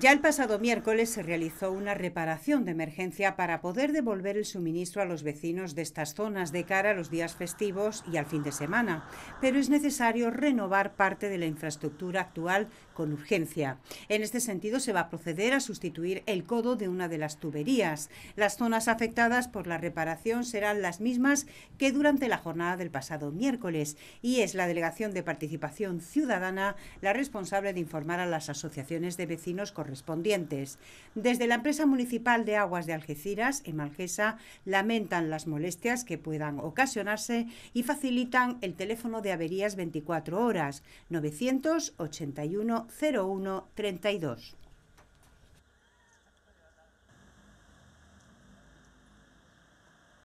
Ya el pasado miércoles se realizó una reparación de emergencia para poder devolver el suministro a los vecinos de estas zonas de cara a los días festivos y al fin de semana, pero es necesario renovar parte de la infraestructura actual con urgencia. En este sentido, se va a proceder a sustituir el codo de una de las tuberías. Las zonas afectadas por la reparación serán las mismas que durante la jornada del pasado miércoles y es la Delegación de Participación Ciudadana la responsable de informar a las asociaciones de vecinos correspondientes. Desde la empresa municipal de aguas de Algeciras, en Malgesa, lamentan las molestias que puedan ocasionarse y facilitan el teléfono de averías 24 horas 981 01